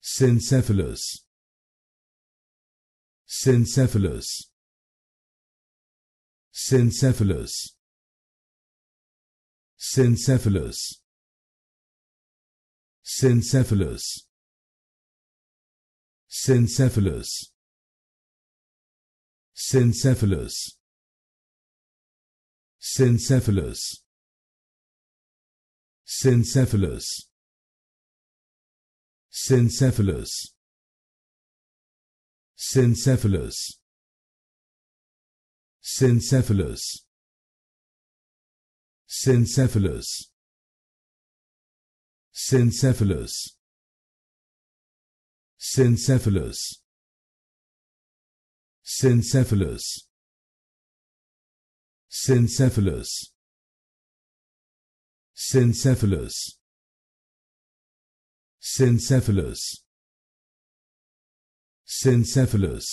Syncephalus. Syncephalus. Syncephalus. Syncephalus. Syncephalus. Syncephalus. Syncephalus. Syncephalus. Syncephalus. Syncephalus. Syncephalus. Syncephalus. Syncephalus. Syncephalus. Syncephalus. Syncephalus. Syncephalus. Syncephalus. Syncephalus. Syncephalus.